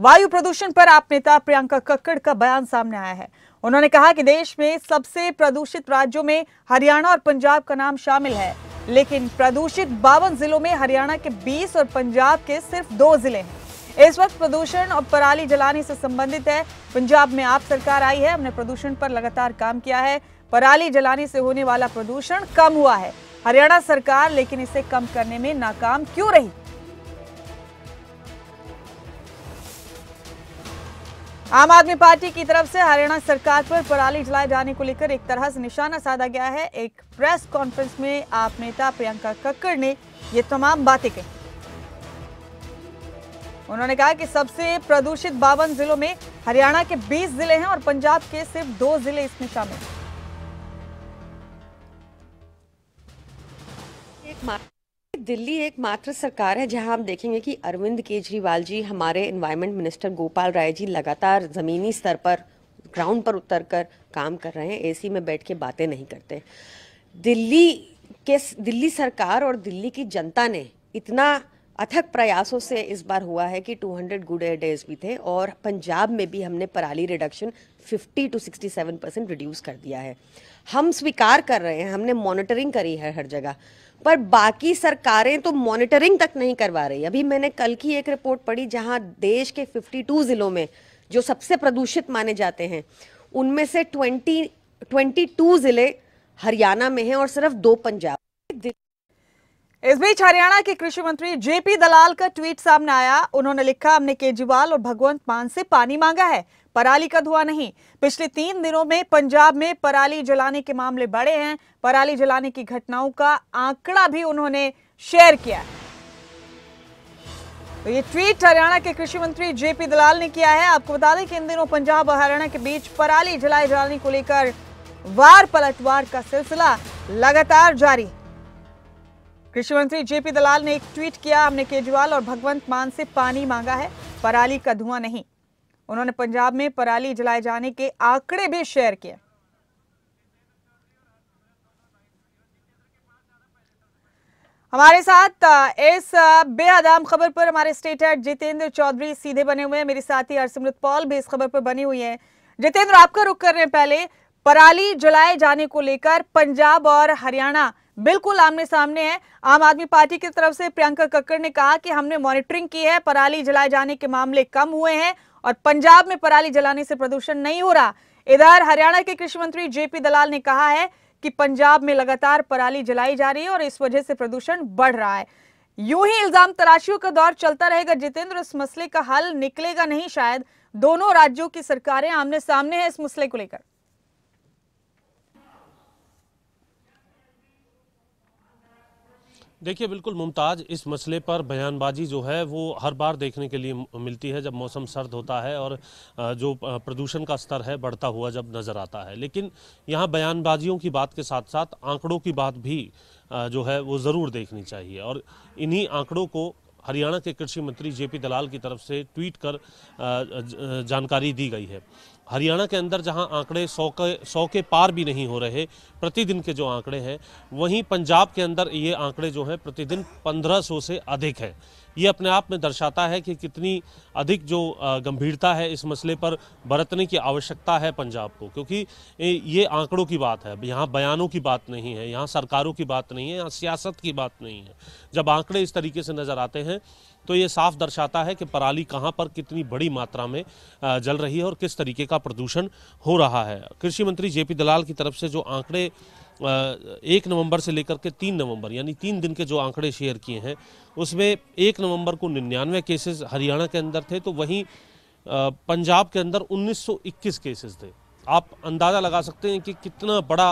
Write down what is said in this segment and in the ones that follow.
वायु प्रदूषण पर आप नेता प्रियंका कक्कड़ का बयान सामने आया है उन्होंने कहा कि देश में सबसे प्रदूषित राज्यों में हरियाणा और पंजाब का नाम शामिल है लेकिन प्रदूषित बावन जिलों में हरियाणा के 20 और पंजाब के सिर्फ दो जिले हैं इस वक्त प्रदूषण और पराली जलाने से संबंधित है पंजाब में आप सरकार आई है हमने प्रदूषण पर लगातार काम किया है पराली जलाने से होने वाला प्रदूषण कम हुआ है हरियाणा सरकार लेकिन इसे कम करने में नाकाम क्यों रही आम आदमी पार्टी की तरफ से हरियाणा सरकार पर पराली जलाए जाने को लेकर एक तरह से निशाना साधा गया है एक प्रेस कॉन्फ्रेंस में आप नेता प्रियंका कक्कड़ ने ये तमाम बातें कही उन्होंने कहा कि सबसे प्रदूषित बावन जिलों में हरियाणा के 20 जिले हैं और पंजाब के सिर्फ दो जिले इसमें शामिल हैं दिल्ली एकमात्र सरकार है जहां आप देखेंगे कि अरविंद केजरीवाल जी हमारे एनवायरनमेंट मिनिस्टर गोपाल राय जी लगातार ज़मीनी स्तर पर ग्राउंड पर उतर कर काम कर रहे हैं एसी में बैठ के बातें नहीं करते दिल्ली के दिल्ली सरकार और दिल्ली की जनता ने इतना अथक प्रयासों से इस बार हुआ है कि 200 गुड एयर डेज भी थे और पंजाब में भी हमने पराली रिडक्शन 50 टू 67 परसेंट रिड्यूस कर दिया है हम स्वीकार कर रहे हैं हमने मॉनिटरिंग करी है हर जगह पर बाकी सरकारें तो मॉनिटरिंग तक नहीं करवा रही अभी मैंने कल की एक रिपोर्ट पढ़ी जहां देश के 52 जिलों में जो सबसे प्रदूषित माने जाते हैं उनमें से 20 22 जिले हरियाणा में हैं और सिर्फ दो पंजाब इस बीच हरियाणा के कृषि मंत्री जेपी दलाल का ट्वीट सामने आया उन्होंने लिखा हमने केजरीवाल और भगवंत मान से पानी मांगा है पराली का धुआं नहीं पिछले तीन दिनों में पंजाब में पराली जलाने के मामले बढ़े हैं पराली जलाने की घटनाओं का आंकड़ा भी उन्होंने शेयर किया तो ये ट्वीट हरियाणा के कृषि मंत्री जेपी दलाल ने किया है आपको बता दें कि इन दिनों पंजाब और हरियाणा के बीच पराली जलाए जाने को लेकर वार पलटवार का सिलसिला लगातार जारी कृषि मंत्री जेपी दलाल ने एक ट्वीट किया हमने केजरीवाल और भगवंत मान से पानी मांगा है पराली का धुआं नहीं उन्होंने पंजाब में पराली जलाए जाने के आंकड़े भी शेयर किए हमारे साथ इस बेहदाम खबर पर हमारे स्टेट हेड जितेंद्र चौधरी सीधे बने हुए हैं मेरे साथी हरसिमरत पॉल भी इस खबर पर बनी हुई है जितेंद्र आपका रुख कर रहे हैं पहले पराली जलाए जाने को लेकर पंजाब और हरियाणा बिल्कुल आमने सामने है आम आदमी पार्टी की तरफ से प्रियंका कक्कड़ ने कहा कि हमने मॉनिटरिंग की है पराली जलाए जाने के मामले कम हुए हैं और पंजाब में पराली जलाने से प्रदूषण नहीं हो रहा इधर हरियाणा के कृषि मंत्री जेपी दलाल ने कहा है कि पंजाब में लगातार पराली जलाई जा रही है और इस वजह से प्रदूषण बढ़ रहा है यूं ही इल्जाम तराशियों का दौर चलता रहेगा जितेंद्र इस मसले का हल निकलेगा नहीं शायद दोनों राज्यों की सरकारें आमने सामने हैं इस मसले को लेकर देखिए बिल्कुल मुमताज़ इस मसले पर बयानबाजी जो है वो हर बार देखने के लिए मिलती है जब मौसम सर्द होता है और जो प्रदूषण का स्तर है बढ़ता हुआ जब नज़र आता है लेकिन यहाँ बयानबाजियों की बात के साथ साथ आंकड़ों की बात भी जो है वो ज़रूर देखनी चाहिए और इन्हीं आंकड़ों को हरियाणा के कृषि मंत्री पी दलाल की तरफ से ट्वीट कर जानकारी दी गई है हरियाणा के अंदर जहां आंकड़े सौ के सौ के पार भी नहीं हो रहे प्रतिदिन के जो आंकड़े हैं वहीं पंजाब के अंदर ये आंकड़े जो हैं प्रतिदिन 1500 से अधिक हैं ये अपने आप में दर्शाता है कि कितनी अधिक जो गंभीरता है इस मसले पर बरतने की आवश्यकता है पंजाब को क्योंकि ये आंकड़ों की बात है यहाँ बयानों की बात नहीं है यहाँ सरकारों की बात नहीं है यहाँ सियासत की बात नहीं है जब आंकड़े इस तरीके से नज़र आते हैं तो ये साफ दर्शाता है कि पराली कहाँ पर कितनी बड़ी मात्रा में जल रही है और किस तरीके का प्रदूषण हो रहा है कृषि मंत्री जेपी दलाल की तरफ से जो आंकड़े एक नवंबर से लेकर के तीन नवंबर यानी तीन दिन के जो आंकड़े शेयर किए हैं उसमें एक नवंबर को निन्यानवे केसेस हरियाणा के अंदर थे तो वहीं पंजाब के अंदर 1921 केसेस थे आप अंदाज़ा लगा सकते हैं कि कितना बड़ा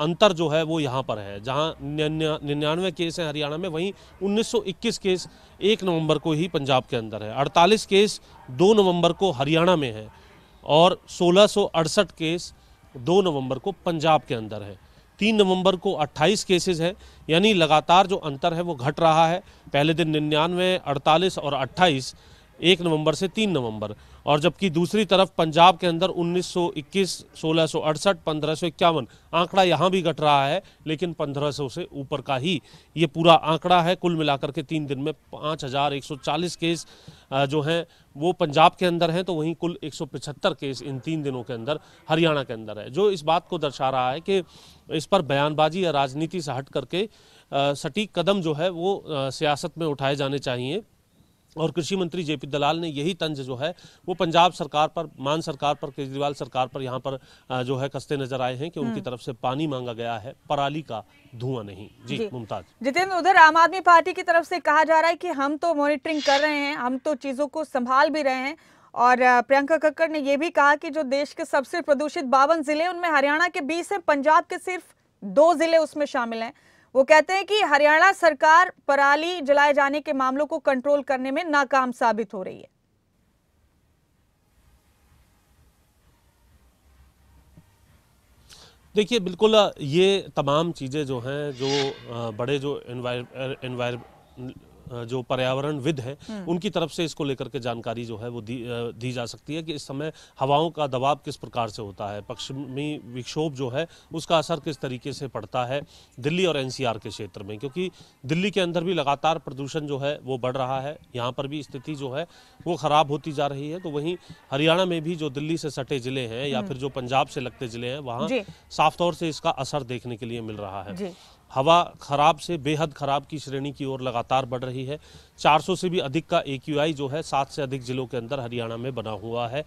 अंतर जो है वो यहाँ पर है जहाँ निन्यानवे केस हैं हरियाणा में वहीं 1921 केस एक नवंबर को ही पंजाब के अंदर है 48 केस दो नवंबर को हरियाणा में है और सोलह केस दो नवंबर को पंजाब के अंदर है तीन नवंबर को 28 केसेस है यानी लगातार जो अंतर है वो घट रहा है पहले दिन निन्यानवे अड़तालीस और एक नवंबर से तीन नवंबर और जबकि दूसरी तरफ पंजाब के अंदर 1921, 1668, 1551 आंकड़ा यहाँ भी घट रहा है लेकिन 1500 से ऊपर का ही ये पूरा आंकड़ा है कुल मिलाकर के तीन दिन में 5140 केस जो हैं वो पंजाब के अंदर हैं तो वहीं कुल 175 केस इन तीन दिनों के अंदर हरियाणा के अंदर है जो इस बात को दर्शा रहा है कि इस पर बयानबाजी या राजनीति से हट करके सटीक कदम जो है वो सियासत में उठाए जाने चाहिए और कृषि मंत्री जेपी दलाल ने यही तंज जो है वो पंजाब सरकार पर मान सरकार पर केजरीवाल सरकार पर यहाँ पर जो है कसते नजर आए हैं कि उनकी हम्म। तरफ से पानी मांगा गया है पराली का धुआं नहीं जी, जी। मुमताज जितेंद्र उधर आम आदमी पार्टी की तरफ से कहा जा रहा है कि हम तो मॉनिटरिंग कर रहे हैं हम तो चीजों को संभाल भी रहे हैं और प्रियंका कक्कड़ ने यह भी कहा कि जो देश के सबसे प्रदूषित बावन जिले उनमें हरियाणा के बीस है पंजाब के सिर्फ दो जिले उसमें शामिल हैं वो कहते हैं कि हरियाणा सरकार पराली जलाए जाने के मामलों को कंट्रोल करने में नाकाम साबित हो रही है देखिए बिल्कुल ये तमाम चीज़ें जो हैं जो बड़े जो एनवायर एनवायर जो पर्यावरण विद हैं हम्म। उनकी तरफ से इसको लेकर के जानकारी जो है वो दी, दी जा सकती है कि इस समय हवाओं का दबाव किस प्रकार से होता है पश्चिमी विक्षोभ जो है उसका असर किस तरीके से पड़ता है दिल्ली और एनसीआर के क्षेत्र में क्योंकि दिल्ली के अंदर भी लगातार प्रदूषण जो है वो बढ़ रहा है यहाँ पर भी स्थिति जो है वो ख़राब होती जा रही है तो वहीं हरियाणा में भी जो दिल्ली से सटे जिले हैं या हम्म। फिर जो पंजाब से लगते जिले हैं वहाँ साफ तौर से इसका असर देखने के लिए मिल रहा है हवा खराब से बेहद खराब की श्रेणी की ओर लगातार बढ़ रही है 400 से भी अधिक का ए जो है सात से अधिक जिलों के अंदर हरियाणा में बना हुआ है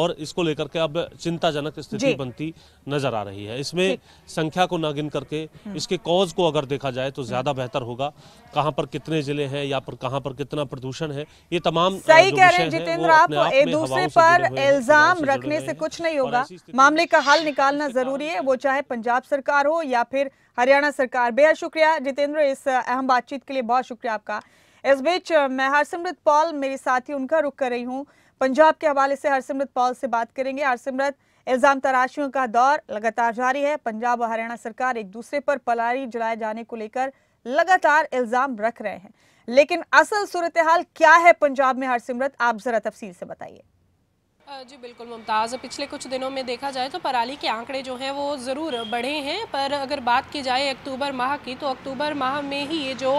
और इसको लेकर के अब चिंताजनक स्थिति बनती नजर आ रही है इसमें संख्या को न गिन करके हम्म। इसके कॉज को अगर देखा जाए तो हम्म। ज्यादा बेहतर होगा कहाँ पर कितने जिले हैं या पर कहाँ पर कितना प्रदूषण है ये तमाम सही कह रहे हैं जितेंद्र आप एक दूसरे पर इल्जाम रखने से कुछ नहीं होगा मामले का हल निकालना जरूरी है वो चाहे पंजाब सरकार हो या फिर हरियाणा सरकार बेहद शुक्रिया जितेंद्र इस अहम बातचीत के लिए बहुत शुक्रिया आपका इस बीच मैं हरसिमरत पॉल मेरे साथी उनका रुख कर रही हूँ पंजाब के हवाले से हरसिमरत पॉल से बात करेंगे हरसिमरत इल्ज़ाम तराशियों का दौर लगातार जारी है पंजाब और हरियाणा सरकार एक दूसरे पर पलारी जलाए जाने को लेकर लगातार इल्ज़ाम रख रहे हैं लेकिन असल सूरत हाल क्या है पंजाब में हरसिमरत आप ज़रा तफसील से बताइए जी बिल्कुल मुमताज़ पिछले कुछ दिनों में देखा जाए तो पराली के आंकड़े जो हैं वो ज़रूर बढ़े हैं पर अगर बात की जाए अक्टूबर माह की तो अक्टूबर माह में ही ये जो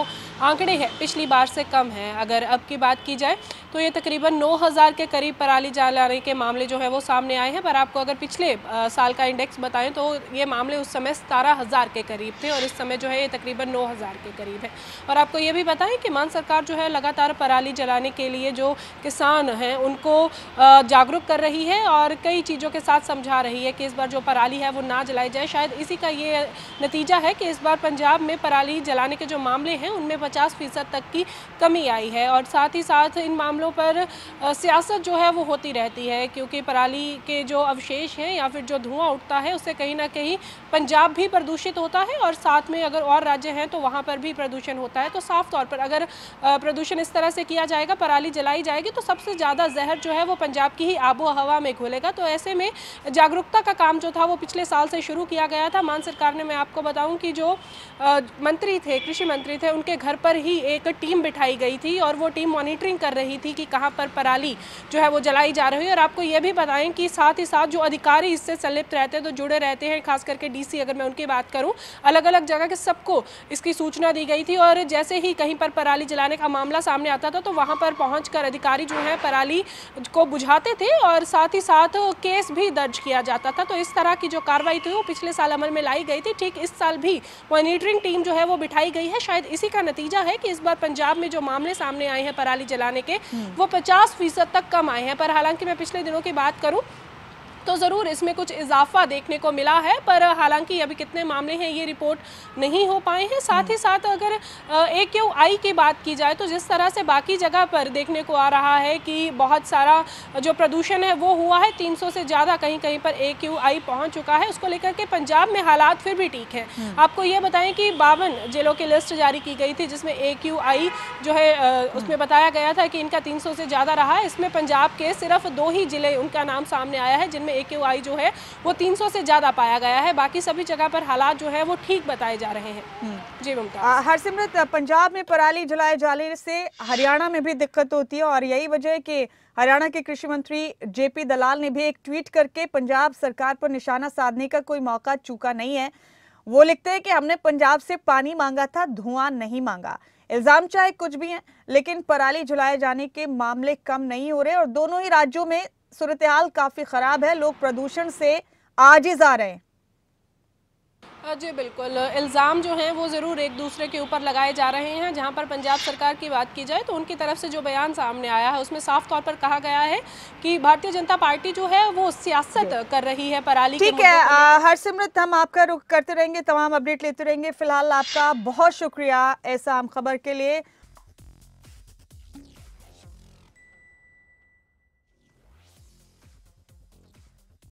आंकड़े हैं पिछली बार से कम हैं अगर अब की बात की जाए तो ये तकरीबन 9000 के करीब पराली जलाने के मामले जो है वो सामने आए हैं पर आपको अगर पिछले साल का इंडेक्स बताएँ तो ये मामले उस समय सतारह हज़ार के करीब थे और इस समय जो है ये तकरीबन नौ हज़ार के करीब है और आपको ये भी बताएँ कि मान सरकार जो है लगातार पराली जलाने के लिए जो किसान हैं उनको जागरूक जागरूक कर रही है और कई चीज़ों के साथ समझा रही है कि इस बार जो पराली है वो ना जलाई जाए शायद इसी का ये नतीजा है कि इस बार पंजाब में पराली जलाने के जो मामले हैं उनमें पचास फीसद तक की कमी आई है और साथ ही साथ इन मामलों पर सियासत जो है वो होती रहती है क्योंकि पराली के जो अवशेष हैं या फिर जो धुआं उठता है उससे कहीं ना कहीं पंजाब भी प्रदूषित होता है और साथ में अगर और राज्य हैं तो वहाँ पर भी प्रदूषण होता है तो साफ तौर पर अगर प्रदूषण इस तरह से किया जाएगा पराली जलाई जाएगी तो सबसे ज़्यादा जहर जो है वो पंजाब की ही आबो हवा में घुलेगा तो ऐसे में जागरूकता का काम जो था वो पिछले साल से शुरू किया गया था मान सरकार ने मैं आपको बताऊं कि जो मंत्री थे कृषि मंत्री थे उनके घर पर ही एक टीम बिठाई गई थी और वो टीम मॉनिटरिंग कर रही थी कि कहाँ पर पराली जो है वो जलाई जा रही है और आपको ये भी बताएं कि साथ ही साथ जो अधिकारी इससे संलिप्त रहते हैं तो जुड़े रहते हैं खास करके डी अगर मैं उनकी बात करूँ अलग अलग जगह के सबको इसकी सूचना दी गई थी और जैसे ही कहीं पर पराली जलाने का मामला सामने आता था तो वहाँ पर पहुँच अधिकारी जो है पराली को बुझाते थे और साथ ही साथ केस भी दर्ज किया जाता था तो इस तरह की जो कार्रवाई थी वो पिछले साल अमल में लाई गई थी ठीक इस साल भी मॉनिटरिंग टीम जो है वो बिठाई गई है शायद इसी का नतीजा है कि इस बार पंजाब में जो मामले सामने आए हैं पराली जलाने के हम्म। वो पचास फीसद तक कम आए हैं पर हालांकि मैं पिछले दिनों की बात करूँ तो ज़रूर इसमें कुछ इजाफा देखने को मिला है पर हालांकि अभी कितने मामले हैं ये रिपोर्ट नहीं हो पाए हैं साथ ही साथ अगर ए क्यू आई की बात की जाए तो जिस तरह से बाकी जगह पर देखने को आ रहा है कि बहुत सारा जो प्रदूषण है वो हुआ है तीन से ज़्यादा कहीं कहीं पर ए क्यू आई पहुँच चुका है उसको लेकर के पंजाब में हालात फिर भी ठीक है हम्म। आपको ये बताएं कि बावन जिलों की लिस्ट जारी की गई थी जिसमें ए क्यू आई जो है हम्म। उसमें बताया गया था कि इनका 300 से ज़्यादा रहा है इसमें पंजाब के सिर्फ दो ही जिले उनका नाम सामने आया है जिनमें ए जो है वो 300 से ज़्यादा पाया गया है बाकी सभी जगह पर हालात जो है वो ठीक बताए जा रहे हैं हम्म। जी ममता हरसिमरत पंजाब में पराली जलाए जाने से हरियाणा में भी दिक्कत होती है और यही वजह है कि हरियाणा के कृषि मंत्री जेपी दलाल ने भी एक ट्वीट करके पंजाब सरकार पर निशाना साधने का कोई मौका चूका नहीं है वो लिखते हैं कि हमने पंजाब से पानी मांगा था धुआं नहीं मांगा इल्जाम चाहे कुछ भी है लेकिन पराली जलाए जाने के मामले कम नहीं हो रहे और दोनों ही राज्यों में सूरत हाल काफ़ी ख़राब है लोग प्रदूषण से आजिज जा रहे हैं हाँ जी बिल्कुल इल्ज़ाम जो हैं वो ज़रूर एक दूसरे के ऊपर लगाए जा रहे हैं जहां पर पंजाब सरकार की बात की जाए तो उनकी तरफ से जो बयान सामने आया है उसमें साफ तौर पर कहा गया है कि भारतीय जनता पार्टी जो है वो सियासत कर रही है पराली ठीक है हरसिमरत हम आपका रुख करते रहेंगे तमाम अपडेट लेते रहेंगे फिलहाल आपका बहुत शुक्रिया ऐसा आम खबर के लिए